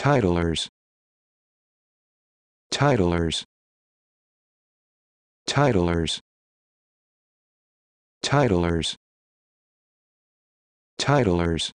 titlers titlers titlers titlers titlers